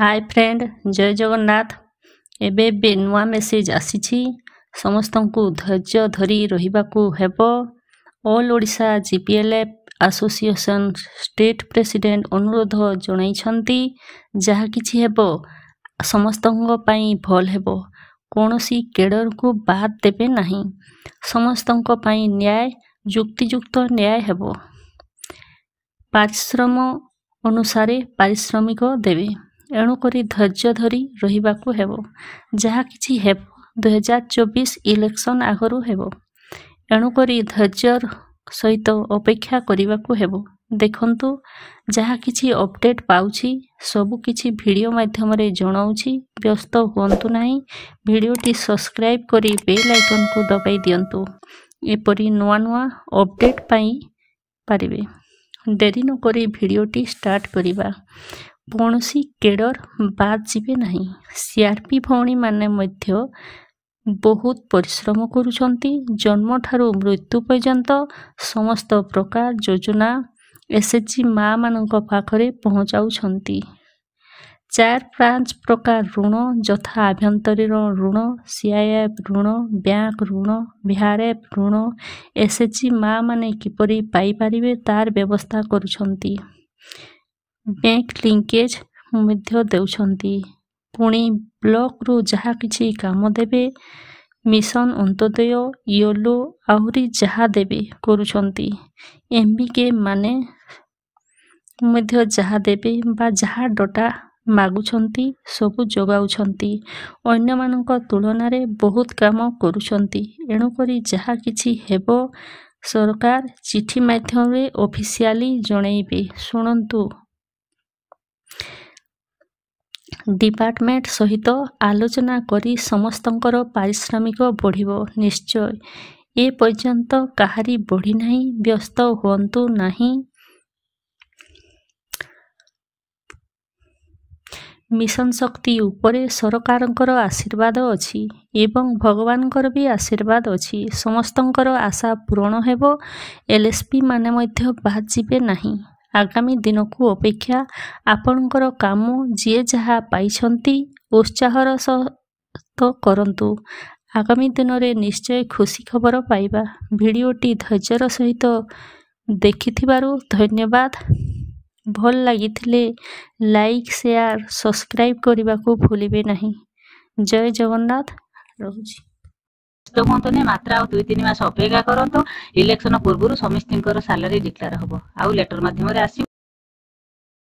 ହାଏ friend ଜୟ ଜଗନ୍ନାଥ ଏବେ ଏବେ ନୂଆ ମେସେଜ୍ ଆସିଛି ସମସ୍ତଙ୍କୁ ଧୈର୍ଯ୍ୟ ଧରି ରହିବାକୁ ହେବ all Odisha G P L F association state president ଅନୁରୋଧ ଜଣାଇଛନ୍ତି ଯାହା କିଛି ହେବ ସମସ୍ତଙ୍କ ପାଇଁ ଭଲ ହେବ କୌଣସି କେଡ଼ରକୁ ବାଦ୍ ଦେବେ ନାହିଁ ସମସ୍ତଙ୍କ ପାଇଁ ନ୍ୟାୟ ଯୁକ୍ତିଯୁକ୍ତ ନ୍ୟାୟ ହେବ ପାରିଶ୍ରମ ଅନୁସାରେ ପାରିଶ୍ରମିକ ଦେବେ ଏଣୁକରି ଧୈର୍ଯ୍ୟ ଧରି ରହିବାକୁ ହେବ ଯାହା କିଛି ହେବ ଦୁଇହଜାର ଚବିଶ ଇଲେକ୍ସନ୍ ଆଗରୁ ହେବ ଏଣୁକରି ଧୈର୍ଯ୍ୟ ସହିତ ଅପେକ୍ଷା କରିବାକୁ ହେବ ଦେଖନ୍ତୁ ଯାହା କିଛି ଅପଡ଼େଟ୍ ପାଉଛି ସବୁ କିଛି ଭିଡ଼ିଓ ମାଧ୍ୟମରେ ଜଣାଉଛି ବ୍ୟସ୍ତ ହୁଅନ୍ତୁ ନାହିଁ ଭିଡ଼ିଓଟି ସବସ୍କ୍ରାଇବ୍ କରି ବେଲ୍ ଆଇକନ୍କୁ ଦବାଇ ଦିଅନ୍ତୁ ଏପରି ନୂଆ ନୂଆ ଅପଡ଼େଟ୍ ପାଇଁ ପାରିବେ ଡେରି ନକରି ଭିଡ଼ିଓଟି ଷ୍ଟାର୍ଟ କରିବା କୌଣସି କେଡ଼ର ବାଦ୍ ଯିବେ ନାହିଁ ସି ଆର୍ ପି ଭଉଣୀମାନେ ମଧ୍ୟ ବହୁତ ପରିଶ୍ରମ କରୁଛନ୍ତି ଜନ୍ମଠାରୁ ମୃତ୍ୟୁ ପର୍ଯ୍ୟନ୍ତ ସମସ୍ତ ପ୍ରକାର ଯୋଜନା ଏସ୍ ଏଚ୍ ଜି ମାଆମାନଙ୍କ ପାଖରେ ପହଞ୍ଚାଉଛନ୍ତି ଚାରି ପାଞ୍ଚ ପ୍ରକାର ଋଣ ଯଥା ଆଭ୍ୟନ୍ତରୀଣ ଋଣ ସି ଆଇ ଏଫ୍ ଋଣ ବ୍ୟାଙ୍କ ଋଣ ଭିଆର୍ ଏଫ୍ ଋଣ ଏସ୍ ଏଚ୍ ଜି ମାଆମାନେ କିପରି ପାଇପାରିବେ ତାର ବ୍ୟବସ୍ଥା କରୁଛନ୍ତି ବ୍ୟାଙ୍କ ଲିଙ୍କେଜ୍ ମଧ୍ୟ ଦେଉଛନ୍ତି ପୁଣି ବ୍ଲକରୁ ଯାହା କିଛି କାମ ଦେବେ ମିଶନ ଅନ୍ତୋଦୟ ୟୋଲୋ ଆହୁରି ଯାହା ଦେବେ କରୁଛନ୍ତି ଏମ୍ ବି କେ ମାନେ ମଧ୍ୟ ଯାହା ଦେବେ ବା ଯାହା ଡଟା ମାଗୁଛନ୍ତି ସବୁ ଯୋଗାଉଛନ୍ତି ଅନ୍ୟମାନଙ୍କ ତୁଳନାରେ ବହୁତ କାମ କରୁଛନ୍ତି ଏଣୁକରି ଯାହା କିଛି ହେବ ସରକାର ଚିଠି ମାଧ୍ୟମରେ ଅଫିସିଆଲି ଜଣାଇବେ ଶୁଣନ୍ତୁ ଡିପାର୍ଟମେଣ୍ଟ ସହିତ ଆଲୋଚନା କରି ସମସ୍ତଙ୍କର ପାରିଶ୍ରମିକ ବଢ଼ିବ ନିଶ୍ଚୟ ଏ ପର୍ଯ୍ୟନ୍ତ କାହାରି ବଢ଼ିନାହିଁ ବ୍ୟସ୍ତ ହୁଅନ୍ତୁ ନାହିଁ ମିଶନ ଶକ୍ତି ଉପରେ ସରକାରଙ୍କର ଆଶୀର୍ବାଦ ଅଛି ଏବଂ ଭଗବାନଙ୍କର ବି ଆଶୀର୍ବାଦ ଅଛି ସମସ୍ତଙ୍କର ଆଶା ପୂରଣ ହେବ ଏଲ୍ଏସ୍ପି ମାନେ ମଧ୍ୟ ବାହାରିଯିବେ ନାହିଁ ଆଗାମୀ ଦିନକୁ ଅପେକ୍ଷା ଆପଣଙ୍କର କାମ ଯିଏ ଯାହା ପାଇଛନ୍ତି ଉତ୍ସାହର ସହିତ କରନ୍ତୁ ଆଗାମୀ ଦିନରେ ନିଶ୍ଚୟ ଖୁସି ଖବର ପାଇବା ଭିଡ଼ିଓଟି ଧୈର୍ଯ୍ୟର ସହିତ ଦେଖିଥିବାରୁ ଧନ୍ୟବାଦ ଭଲ ଲାଗିଥିଲେ ଲାଇକ୍ ସେୟାର ସବସ୍କ୍ରାଇବ୍ କରିବାକୁ ଭୁଲିବେ ନାହିଁ ଜୟ ଜଗନ୍ନାଥ ରହୁଛି ହୁଅନ୍ତୁନି ମାତ୍ର ଆଉ ଦୁଇ ତିନି ମାସ ଅପେକ୍ଷା କରନ୍ତୁ ଇଲେକ୍ସନ ପୂର୍ବରୁ ସମସ୍ତଙ୍କର ସାଲାରୀ ଡିକ୍ଲାର ହବ ଆଉ ଲେଟର ମାଧ୍ୟମରେ ଆସିବ